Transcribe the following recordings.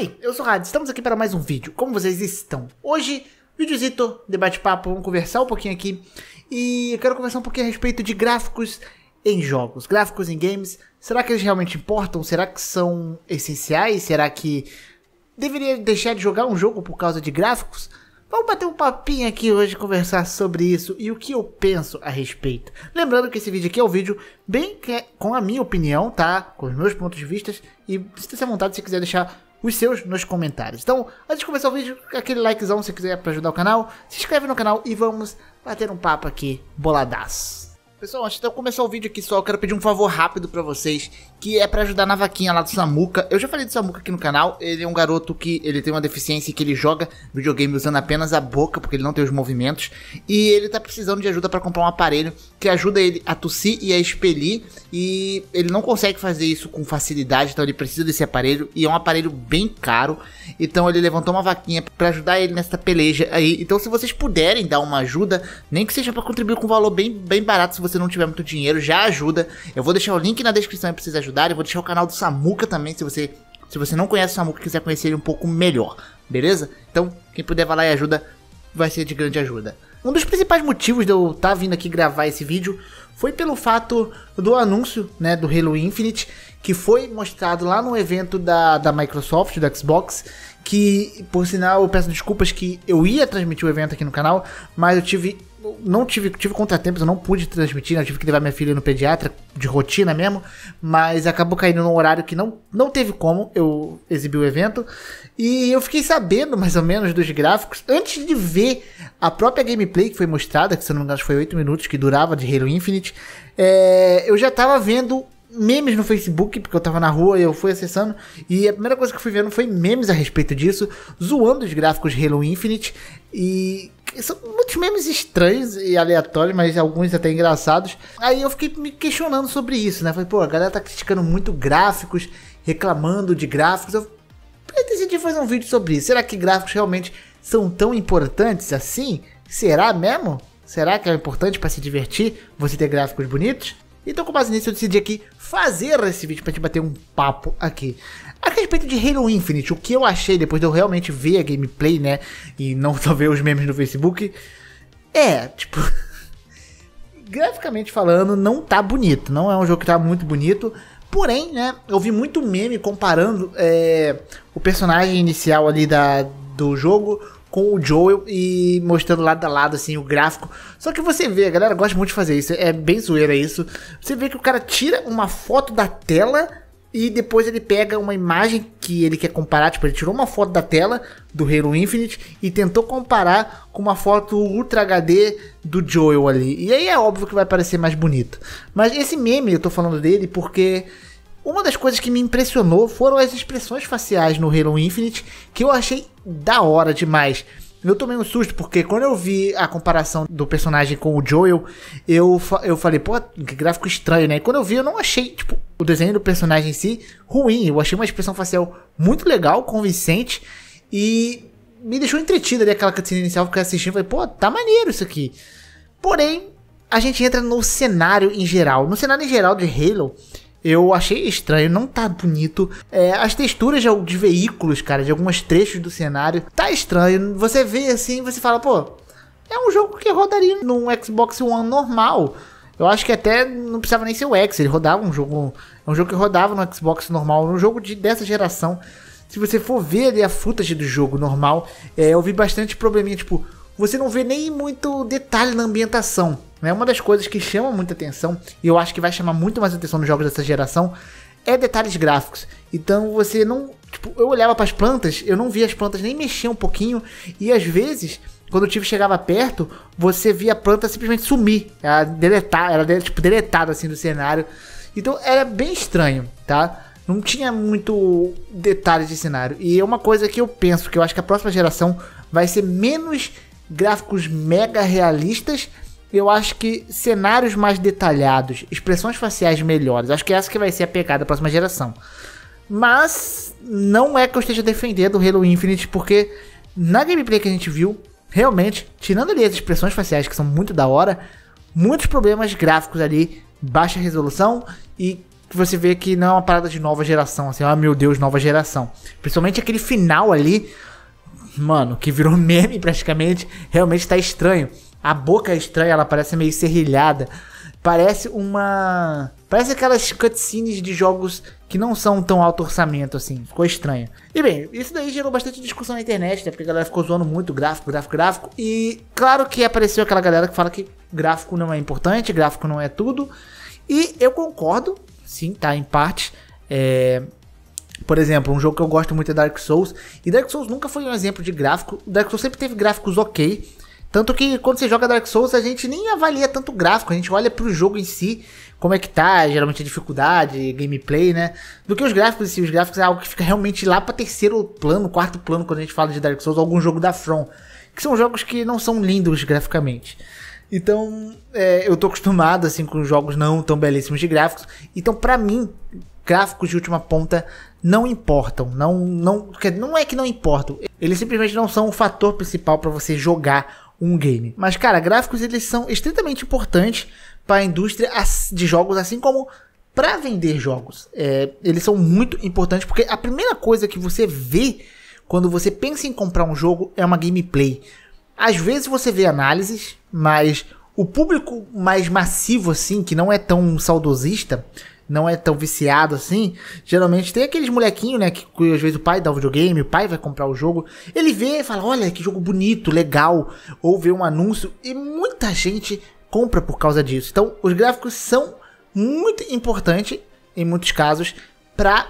Oi, eu sou o Rad, estamos aqui para mais um vídeo. Como vocês estão? Hoje, videozito, debate papo, vamos conversar um pouquinho aqui. E eu quero conversar um pouquinho a respeito de gráficos em jogos, gráficos em games. Será que eles realmente importam? Será que são essenciais? Será que deveria deixar de jogar um jogo por causa de gráficos? Vamos bater um papinho aqui hoje, conversar sobre isso e o que eu penso a respeito. Lembrando que esse vídeo aqui é um vídeo bem é com a minha opinião, tá? Com os meus pontos de vista. E se você à vontade, se quiser deixar os seus nos comentários. Então, antes de começar o vídeo, aquele likezão se quiser para ajudar o canal, se inscreve no canal e vamos bater um papo aqui boladaço. Pessoal, antes de eu começar o vídeo aqui só, eu quero pedir um favor rápido para vocês que é para ajudar na vaquinha lá do Samuca. Eu já falei do Samuca aqui no canal, ele é um garoto que ele tem uma deficiência que ele joga videogame usando apenas a boca, porque ele não tem os movimentos, e ele tá precisando de ajuda para comprar um aparelho que ajuda ele a tossir e a expelir, e ele não consegue fazer isso com facilidade, então ele precisa desse aparelho e é um aparelho bem caro. Então ele levantou uma vaquinha para ajudar ele nessa peleja aí. Então se vocês puderem dar uma ajuda, nem que seja para contribuir com um valor bem bem barato, se você não tiver muito dinheiro, já ajuda. Eu vou deixar o link na descrição para vocês ajudarem ajudarem. Vou deixar o canal do Samuca também, se você, se você não conhece o Samuca e quiser conhecer ele um pouco melhor, beleza? Então, quem puder vai lá e ajuda, vai ser de grande ajuda. Um dos principais motivos de eu estar tá vindo aqui gravar esse vídeo foi pelo fato do anúncio né, do Halo Infinite, que foi mostrado lá no evento da, da Microsoft, do Xbox, que, por sinal, eu peço desculpas que eu ia transmitir o evento aqui no canal, mas eu tive não tive, tive contratempos, eu não pude transmitir, né? eu tive que levar minha filha no pediatra de rotina mesmo, mas acabou caindo num horário que não, não teve como eu exibir o evento. E eu fiquei sabendo mais ou menos dos gráficos antes de ver a própria gameplay que foi mostrada, que se não me engano foi 8 minutos, que durava de Halo Infinite. É, eu já tava vendo memes no Facebook, porque eu tava na rua e eu fui acessando, e a primeira coisa que eu fui vendo foi memes a respeito disso, zoando os gráficos Halo Infinite, e são muitos memes estranhos e aleatórios, mas alguns até engraçados. Aí eu fiquei me questionando sobre isso, né? Falei, pô, a galera tá criticando muito gráficos, reclamando de gráficos. Eu decidi fazer um vídeo sobre isso. Será que gráficos realmente são tão importantes assim? Será mesmo? Será que é importante para se divertir você ter gráficos bonitos? Então, com base nisso, eu decidi aqui fazer esse vídeo para te bater um papo aqui. A respeito de Halo Infinite, o que eu achei depois de eu realmente ver a gameplay, né? E não só ver os memes no Facebook. É, tipo. graficamente falando, não tá bonito. Não é um jogo que tá muito bonito. Porém, né? Eu vi muito meme comparando é, o personagem inicial ali da, do jogo com o Joel e mostrando lado a lado, assim, o gráfico. Só que você vê, a galera gosta muito de fazer isso, é bem zoeira isso. Você vê que o cara tira uma foto da tela e depois ele pega uma imagem que ele quer comparar, tipo, ele tirou uma foto da tela do Halo Infinite e tentou comparar com uma foto Ultra HD do Joel ali. E aí é óbvio que vai parecer mais bonito. Mas esse meme, eu tô falando dele porque uma das coisas que me impressionou foram as expressões faciais no Halo Infinite, que eu achei da hora demais. Eu tomei um susto, porque quando eu vi a comparação do personagem com o Joel, eu, fa eu falei, pô, que gráfico estranho, né? E quando eu vi, eu não achei, tipo, o desenho do personagem em si ruim. Eu achei uma expressão facial muito legal, convincente e me deixou entretido ali aquela cutscene inicial, eu assistindo e falei, pô, tá maneiro isso aqui. Porém, a gente entra no cenário em geral. No cenário em geral de Halo, eu achei estranho, não tá bonito. É, as texturas de, de veículos, cara, de alguns trechos do cenário, tá estranho. Você vê assim, você fala, pô, é um jogo que rodaria num Xbox One normal. Eu acho que até não precisava nem ser o X, ele rodava um jogo. É um jogo que rodava no Xbox normal, um jogo de, dessa geração. Se você for ver ali a footage do jogo normal, é, eu vi bastante probleminha, tipo, você não vê nem muito detalhe na ambientação. Né? Uma das coisas que chama muita atenção, e eu acho que vai chamar muito mais atenção nos jogos dessa geração, é detalhes gráficos. Então você não. Tipo, eu olhava para as plantas, eu não via as plantas nem mexer um pouquinho, e às vezes quando o time chegava perto, você via a planta simplesmente sumir. Ela deletar, ela era tipo deletada assim do cenário. Então era bem estranho, tá? Não tinha muito detalhes de cenário. E é uma coisa que eu penso que eu acho que a próxima geração vai ser menos gráficos mega realistas. Eu acho que cenários mais detalhados, expressões faciais melhores. Acho que essa que vai ser a pegada da próxima geração. Mas não é que eu esteja defendendo o Halo Infinite, porque na gameplay que a gente viu, realmente, tirando ali as expressões faciais que são muito da hora, muitos problemas gráficos ali, baixa resolução e que você vê que não é uma parada de nova geração, assim, ah, meu Deus, nova geração. Principalmente aquele final ali, mano, que virou meme praticamente, realmente tá estranho. A boca é estranha, ela parece meio serrilhada. Parece uma Parece aquelas cutscenes de jogos que não são tão alto orçamento assim. Ficou estranho. E bem, isso daí gerou bastante discussão na internet, né? Porque a galera ficou zoando muito gráfico, gráfico, gráfico. E claro que apareceu aquela galera que fala que gráfico não é importante, gráfico não é tudo. E eu concordo, sim, tá? Em parte. É... Por exemplo, um jogo que eu gosto muito é Dark Souls. E Dark Souls nunca foi um exemplo de gráfico. Dark Souls sempre teve gráficos ok. Tanto que quando você joga Dark Souls, a gente nem avalia tanto o gráfico, a gente olha pro jogo em si, como é que tá, geralmente a é dificuldade, gameplay, né? Do que os gráficos em si. Os gráficos é algo que fica realmente lá pra terceiro plano, quarto plano, quando a gente fala de Dark Souls, algum jogo da From. Que são jogos que não são lindos graficamente. Então, é, eu tô acostumado, assim, com jogos não tão belíssimos de gráficos. Então, para mim, gráficos de última ponta não importam, não não não é que não importam, eles simplesmente não são o fator principal para você jogar um game. Mas, cara, gráficos eles são extremamente importantes para a indústria de jogos, assim como para vender jogos. É, eles são muito importantes porque a primeira coisa que você vê quando você pensa em comprar um jogo é uma gameplay. Às vezes você vê análises, mas o público mais massivo, assim, que não é tão saudosista, não é tão viciado assim, geralmente tem aqueles molequinhos, né? Que, às vezes o pai dá o videogame, o pai vai comprar o jogo, ele vê e fala: olha que jogo bonito, legal, ou vê um anúncio, e muita gente compra por causa disso. Então, os gráficos são muito importantes, em muitos casos, para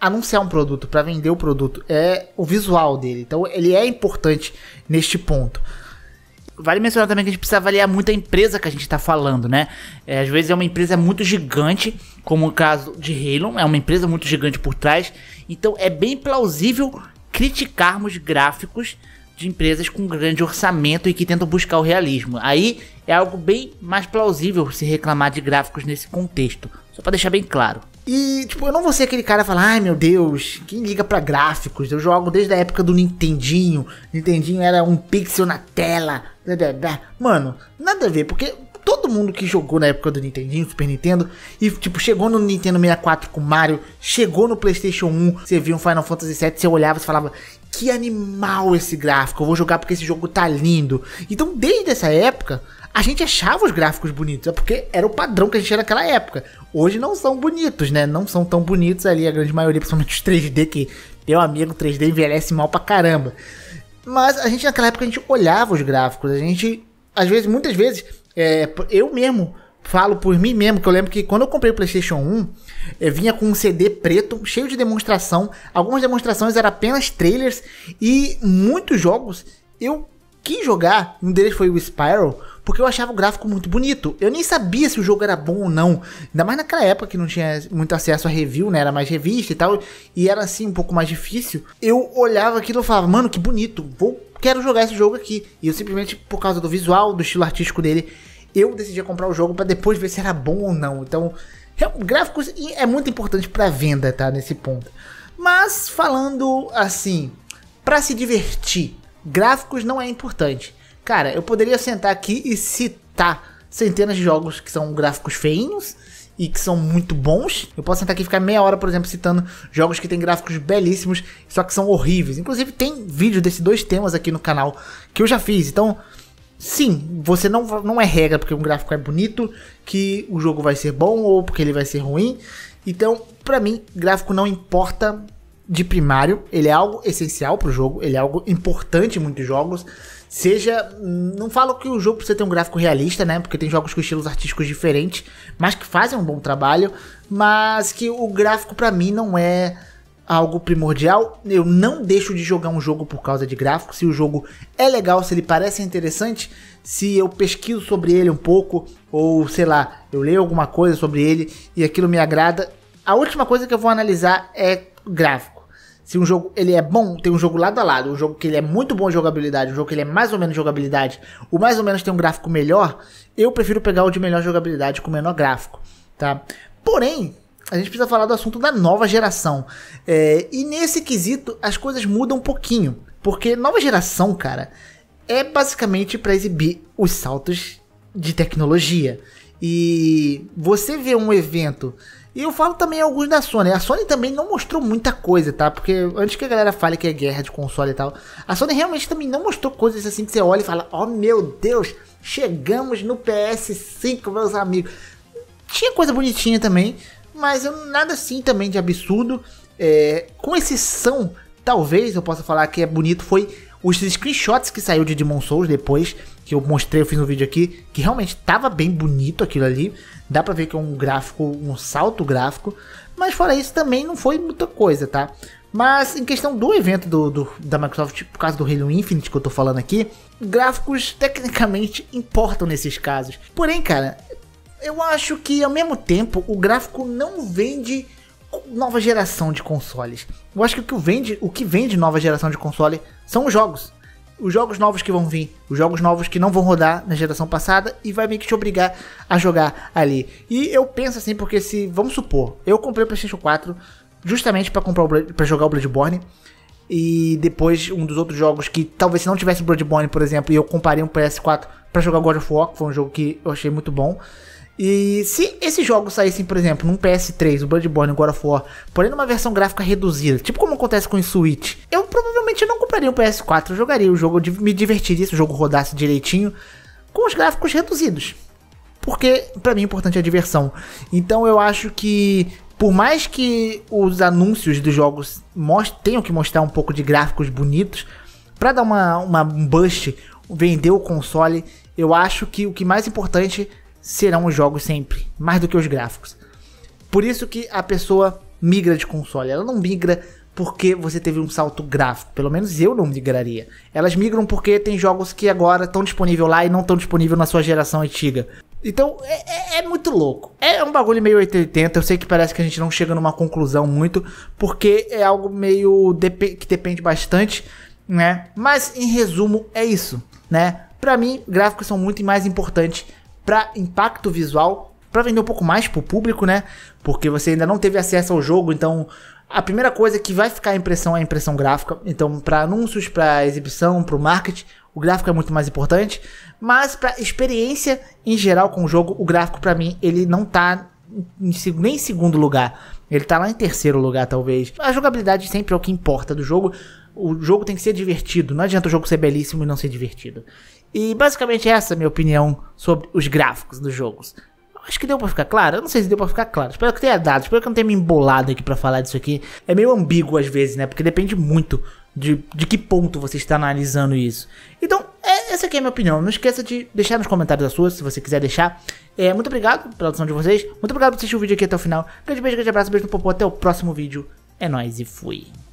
anunciar um produto, para vender o produto, é o visual dele. Então, ele é importante neste ponto. Vale mencionar também que a gente precisa avaliar muito a empresa que a gente está falando, né? É, às vezes é uma empresa muito gigante, como o caso de Halo, é uma empresa muito gigante por trás. Então é bem plausível criticarmos gráficos de empresas com grande orçamento e que tentam buscar o realismo. Aí é algo bem mais plausível se reclamar de gráficos nesse contexto, só para deixar bem claro. E, tipo, eu não vou ser aquele cara falar, ai meu Deus, quem liga para gráficos? Eu jogo desde a época do Nintendinho. Nintendinho era um pixel na tela. Mano, nada a ver, porque todo mundo que jogou na época do Nintendinho, Super Nintendo, e tipo, chegou no Nintendo 64 com Mario, chegou no PlayStation 1, você via um Final Fantasy VII, você olhava e falava: Que animal esse gráfico, eu vou jogar porque esse jogo tá lindo. Então, desde essa época, a gente achava os gráficos bonitos, é porque era o padrão que a gente tinha naquela época. Hoje não são bonitos, né? Não são tão bonitos ali, a grande maioria, principalmente os 3D, que meu amigo 3D envelhece mal pra caramba. Mas a gente naquela época a gente olhava os gráficos, a gente, às vezes, muitas vezes, é, eu mesmo falo por mim mesmo, que eu lembro que quando eu comprei o PlayStation 1, vinha com um CD preto, cheio de demonstração. Algumas demonstrações eram apenas trailers e muitos jogos eu quis jogar. Um deles foi o Spiral porque eu achava o gráfico muito bonito. Eu nem sabia se o jogo era bom ou não, ainda mais naquela época que não tinha muito acesso a review, né? Era mais revista e tal, e era assim um pouco mais difícil. Eu olhava aquilo e falava, mano, que bonito, vou, quero jogar esse jogo aqui. E eu simplesmente, por causa do visual, do estilo artístico dele, eu decidi comprar o jogo para depois ver se era bom ou não. Então, gráficos é muito importante para venda, tá? Nesse ponto. Mas falando assim, para se divertir, gráficos não é importante. Cara, eu poderia sentar aqui e citar centenas de jogos que são gráficos feinhos e que são muito bons. Eu posso sentar aqui e ficar meia hora, por exemplo, citando jogos que têm gráficos belíssimos, só que são horríveis. Inclusive, tem vídeo desses dois temas aqui no canal que eu já fiz. Então, sim, você não, não é regra porque um gráfico é bonito, que o jogo vai ser bom ou porque ele vai ser ruim. Então, para mim, gráfico não importa de primário, ele é algo essencial para o jogo, ele é algo importante em muitos jogos seja. Não falo que o jogo precisa ter um gráfico realista, né? Porque tem jogos com estilos artísticos diferentes, mas que fazem um bom trabalho. Mas que o gráfico, para mim, não é algo primordial. Eu não deixo de jogar um jogo por causa de gráfico. Se o jogo é legal, se ele parece interessante, se eu pesquiso sobre ele um pouco, ou sei lá, eu leio alguma coisa sobre ele e aquilo me agrada. A última coisa que eu vou analisar é gráfico se um jogo ele é bom, tem um jogo lado a lado, um jogo que ele é muito bom em jogabilidade, um jogo que ele é mais ou menos jogabilidade, o mais ou menos tem um gráfico melhor, eu prefiro pegar o de melhor jogabilidade com menor gráfico, tá? Porém, a gente precisa falar do assunto da nova geração. É, e nesse quesito, as coisas mudam um pouquinho. Porque nova geração, cara, é basicamente para exibir os saltos de tecnologia. E você vê um evento e eu falo também alguns da Sony. A Sony também não mostrou muita coisa, tá? Porque antes que a galera fale que é guerra de console e tal, a Sony realmente também não mostrou coisas assim que você olha e fala: Oh meu Deus, chegamos no PS5, meus amigos. Tinha coisa bonitinha também, mas nada assim também de absurdo. É, com exceção, talvez eu possa falar que é bonito, foi os screenshots que saiu de Demon Souls depois, que eu mostrei, eu fiz um vídeo aqui, que realmente tava bem bonito aquilo ali. Dá pra ver que é um gráfico, um salto gráfico. Mas fora isso, também não foi muita coisa, tá? Mas em questão do evento do, do, da Microsoft, por causa do Halo Infinite que eu tô falando aqui, gráficos tecnicamente importam nesses casos. Porém, cara, eu acho que ao mesmo tempo o gráfico não vende nova geração de consoles. Eu acho que o que vende, o que vende nova geração de console são os jogos. Os jogos novos que vão vir, os jogos novos que não vão rodar na geração passada e vai meio que te obrigar a jogar ali. E eu penso assim, porque se, vamos supor, eu comprei o PlayStation 4 justamente para comprar para jogar o Bloodborne e depois um dos outros jogos que talvez se não tivesse Bloodborne, por exemplo, e eu comparei um PS4 para jogar God of War, que foi um jogo que eu achei muito bom. E se esses jogos saíssem, por exemplo, num PS3, o Bloodborne o God of War, porém numa versão gráfica reduzida, tipo como acontece com o Switch, eu provavelmente não compraria um PS4, eu jogaria o jogo, me divertiria se o jogo rodasse direitinho, com os gráficos reduzidos. Porque para mim o importante é a diversão. Então eu acho que por mais que os anúncios dos jogos tenham que mostrar um pouco de gráficos bonitos, para dar uma, uma um bust, vender o console, eu acho que o que mais importante serão os jogos sempre, mais do que os gráficos. Por isso que a pessoa migra de console, ela não migra porque você teve um salto gráfico, pelo menos eu não migraria. Elas migram porque tem jogos que agora estão disponíveis lá e não estão disponíveis na sua geração antiga. Então, é, é, é, muito louco. É, é um bagulho meio 880. Eu sei que parece que a gente não chega numa conclusão muito, porque é algo meio dep que depende bastante, né? Mas, em resumo, é isso, né? Pra mim, gráficos são muito mais importantes para impacto visual, para vender um pouco mais pro público, né? Porque você ainda não teve acesso ao jogo, então a primeira coisa que vai ficar a impressão é a impressão gráfica. Então, para anúncios, para exibição, para o marketing, o gráfico é muito mais importante, mas para experiência em geral com o jogo, o gráfico para mim ele não tá nem em segundo lugar. Ele tá lá em terceiro lugar, talvez. A jogabilidade sempre é o que importa do jogo. O jogo tem que ser divertido. Não adianta o jogo ser belíssimo e não ser divertido. E basicamente essa é a minha opinião sobre os gráficos dos jogos. Acho que deu pra ficar claro. Eu não sei se deu pra ficar claro. Espero que tenha dado. Espero que eu não tenha me embolado aqui pra falar disso aqui. É meio ambíguo às vezes, né? Porque depende muito de, de que ponto você está analisando isso. Então, é, essa aqui é a minha opinião. Não esqueça de deixar nos comentários a sua, se você quiser deixar. É, muito obrigado pela atenção de vocês. Muito obrigado por assistir o vídeo aqui até o final. Grande beijo, grande abraço, beijo no popô. Até o próximo vídeo. É nóis e fui.